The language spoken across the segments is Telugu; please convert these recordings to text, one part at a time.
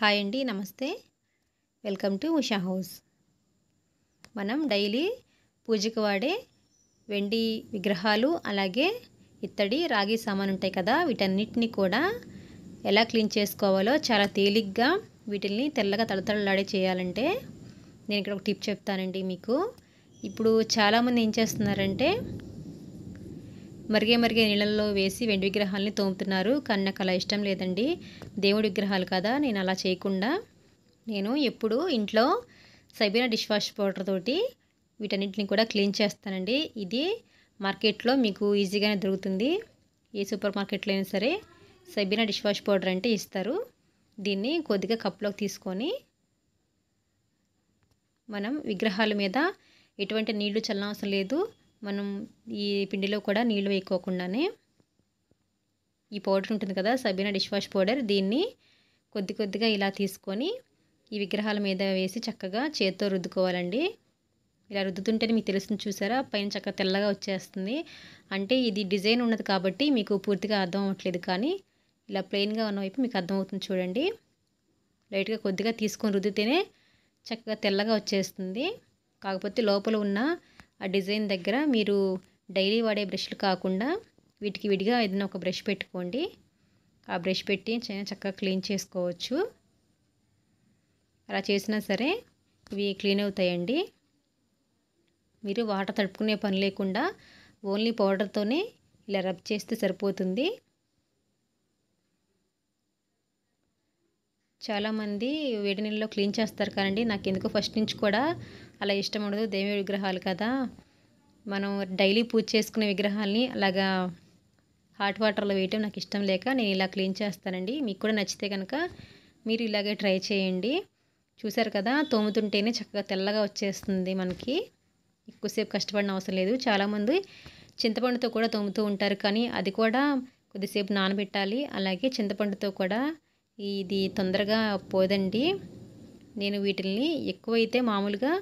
హాయ్ అండి నమస్తే వెల్కమ్ టు ఉషా హౌస్ మనం డైలీ పూజకు వాడే వెండి విగ్రహాలు అలాగే ఇత్తడి రాగి సామాను ఉంటాయి కదా వీటన్నిటిని కూడా ఎలా క్లీన్ చేసుకోవాలో చాలా తేలిగ్గా వీటిని తెల్లగా తడతడలాడే చేయాలంటే నేను ఇక్కడ ఒక టిప్ చెప్తానండి మీకు ఇప్పుడు చాలామంది ఏం చేస్తున్నారంటే మరిగే మరిగే నీళ్ళల్లో వేసి వెండి విగ్రహాలని తోముతున్నారు కానీ నాకు అలా ఇష్టం లేదండి దేవుడి విగ్రహాలు కదా నేను అలా చేయకుండా నేను ఎప్పుడు ఇంట్లో సబీనా డిష్ వాష్ పౌడర్ తోటి వీటన్నింటిని కూడా క్లీన్ చేస్తానండి ఇది మార్కెట్లో మీకు ఈజీగానే దొరుకుతుంది ఏ సూపర్ మార్కెట్లో అయినా సరే సబీనా డిష్ వాష్ పౌడర్ అంటే ఇస్తారు దీన్ని కొద్దిగా కప్లోకి తీసుకొని మనం విగ్రహాల మీద ఎటువంటి నీళ్లు చల్లనవసరం లేదు మనం ఈ పిండిలో కూడా నీళ్ళు వేయకోకుండానే ఈ పౌడర్ ఉంటుంది కదా సబీనా డిష్ వాష్ పౌడర్ దీన్ని కొద్ది కొద్దిగా ఇలా తీసుకొని ఈ విగ్రహాల మీద వేసి చక్కగా చేత్తో రుద్దుకోవాలండి ఇలా రుద్దుతుంటేనే మీకు తెలుస్తుంది చూసారా పైన చక్కగా తెల్లగా వచ్చేస్తుంది అంటే ఇది డిజైన్ ఉన్నది కాబట్టి మీకు పూర్తిగా అర్థం అవ్వట్లేదు కానీ ఇలా ప్లెయిన్గా ఉన్న వైపు మీకు అర్థమవుతుంది చూడండి లైట్గా కొద్దిగా తీసుకొని రుద్దితేనే చక్కగా తెల్లగా వచ్చేస్తుంది కాకపోతే లోపల ఉన్న ఆ డిజైన్ దగ్గర మీరు డైలీ వాడే బ్రష్లు కాకుండా వీటికి విడిగా ఏదైనా ఒక బ్రష్ పెట్టుకోండి ఆ బ్రష్ పెట్టి చక్కగా క్లీన్ చేసుకోవచ్చు అలా చేసినా సరే ఇవి క్లీన్ అవుతాయండి మీరు వాటర్ తడుపుకునే పని లేకుండా ఓన్లీ పౌడర్తోనే ఇలా రబ్ చేస్తే సరిపోతుంది చాలామంది వేడి నీళ్ళలో క్లీన్ చేస్తారు కానండి నాకు ఎందుకో ఫస్ట్ నుంచి కూడా అలా ఇష్టం ఉండదు దేవి విగ్రహాలు కదా మనం డైలీ పూజ చేసుకునే విగ్రహాలని అలాగా హాట్ వాటర్లో వేయటం నాకు ఇష్టం లేక నేను ఇలా క్లీన్ చేస్తానండి మీకు కూడా నచ్చితే కనుక మీరు ఇలాగే ట్రై చేయండి చూసారు కదా తోముతుంటేనే చక్కగా తెల్లగా వచ్చేస్తుంది మనకి ఎక్కువసేపు కష్టపడిన అవసరం లేదు చాలామంది చింతపండుతో కూడా తోముతూ ఉంటారు కానీ అది కూడా కొద్దిసేపు నానబెట్టాలి అలాగే చింతపండుతో కూడా ఇది తొందరగా పోదండి నేను వీటిల్ని ఎక్కువైతే మామూలుగా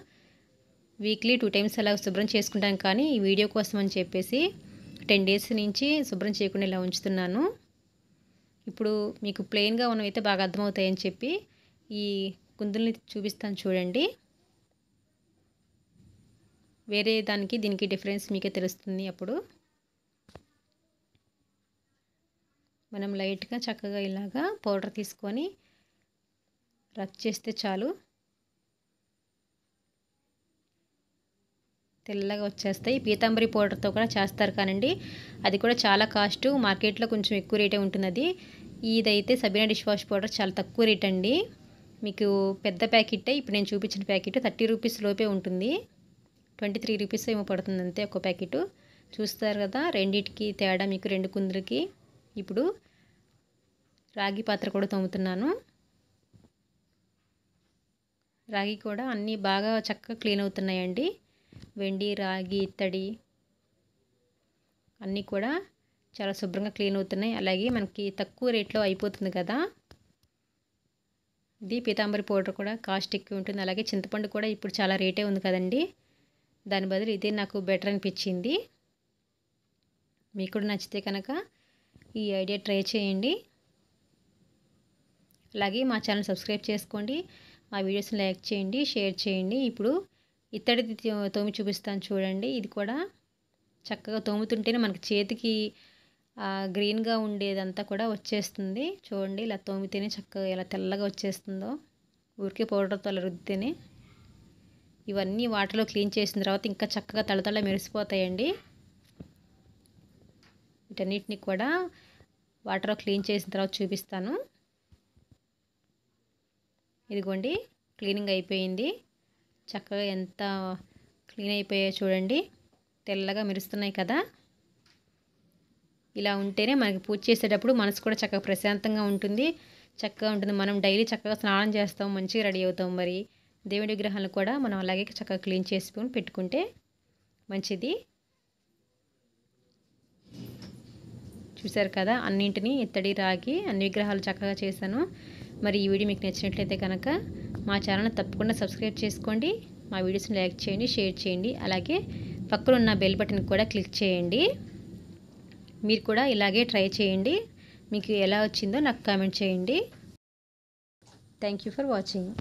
వీక్లీ టూ టైమ్స్ అలా శుభ్రం చేసుకుంటాను కానీ ఈ వీడియో కోసం అని చెప్పేసి టెన్ డేస్ నుంచి శుభ్రం చేయకుండా ఇలా ఉంచుతున్నాను ఇప్పుడు మీకు ప్లెయిన్గా ఉన్నవైతే బాగా అర్థమవుతాయని చెప్పి ఈ కుందుల్ని చూపిస్తాను చూడండి వేరే దానికి దీనికి డిఫరెన్స్ మీకే తెలుస్తుంది అప్పుడు మనం లైట్గా చక్కగా ఇలాగా పౌడర్ తీసుకొని రచ్ చేస్తే చాలు తెల్లగా వచ్చేస్తాయి పీతాంబరి పౌడర్తో కూడా చేస్తారు కానండి అది కూడా చాలా కాస్ట్ మార్కెట్లో కొంచెం ఎక్కువ రేటే ఉంటుంది అది ఇదైతే సబీనా డిష్ వాష్ పౌడర్ చాలా తక్కువ రేట్ అండి మీకు పెద్ద ప్యాకెటే ఇప్పుడు నేను చూపించిన ప్యాకెట్ థర్టీ రూపీస్ లోపే ఉంటుంది ట్వంటీ త్రీ రూపీస్ ఏమో పడుతుంది అంతే ఒక ప్యాకెట్ చూస్తారు కదా రెండింటికి తేడా మీకు రెండు కుందులకి ఇప్పుడు రాగి పాత్ర కూడా తోముతున్నాను రాగి కూడా అన్నీ బాగా చక్కగా క్లీన్ అవుతున్నాయండి వెండి రాగి ఇత్తడి అన్నీ కూడా చాలా శుభ్రంగా క్లీన్ అవుతున్నాయి అలాగే మనకి తక్కువ రేట్లో అయిపోతుంది కదా ఇది పీతాంబరి పౌడర్ కూడా కాస్ట్ ఎక్కువ ఉంటుంది అలాగే చింతపండు కూడా ఇప్పుడు చాలా రేటే ఉంది కదండి దాని బదులు ఇదే నాకు బెటర్ అనిపించింది మీకు కూడా నచ్చితే కనుక ఈ ఐడియా ట్రై చేయండి అలాగే మా ఛానల్ సబ్స్క్రైబ్ చేసుకోండి మా వీడియోస్ని లైక్ చేయండి షేర్ చేయండి ఇప్పుడు ఇత్తడిది తోమి చూపిస్తాను చూడండి ఇది కూడా చక్కగా తోముతుంటేనే మనకి చేతికి గ్రీన్గా ఉండేదంతా కూడా వచ్చేస్తుంది చూడండి ఇలా తోమితేనే చక్కగా ఇలా తెల్లగా వచ్చేస్తుందో ఊరికే పౌడర్తో అలా రుద్దితేనే ఇవన్నీ వాటర్లో క్లీన్ చేసిన తర్వాత ఇంకా చక్కగా తలతల మెరిసిపోతాయండి వీటన్నిటిని కూడా వాటర్లో క్లీన్ చేసిన తర్వాత చూపిస్తాను ఇదిగోండి క్లీనింగ్ అయిపోయింది చక్కగా ఎంత క్లీన్ అయిపోయాయో చూడండి తెల్లగా మెరుస్తున్నాయి కదా ఇలా ఉంటేనే మనకి పూజ చేసేటప్పుడు మనసు కూడా చక్కగా ప్రశాంతంగా ఉంటుంది చక్కగా ఉంటుంది మనం డైలీ చక్కగా స్నానం చేస్తాం మంచిగా రెడీ అవుతాం మరి దేవుడి విగ్రహాలు కూడా మనం అలాగే చక్కగా క్లీన్ చేసుకొని పెట్టుకుంటే మంచిది చూశారు కదా అన్నింటినీ ఇత్తడి రాగి అన్ని విగ్రహాలు చక్కగా చేశాను మరి ఈ వీడియో మీకు నచ్చినట్లయితే కనుక మా ఛానల్ తప్పకుండా సబ్స్క్రైబ్ చేసుకోండి మా వీడియోస్ని లైక్ చేయండి షేర్ చేయండి అలాగే పక్కన ఉన్న బెల్ బటన్ కూడా క్లిక్ చేయండి మీరు కూడా ఇలాగే ట్రై చేయండి మీకు ఎలా వచ్చిందో నాకు కామెంట్ చేయండి థ్యాంక్ ఫర్ వాచింగ్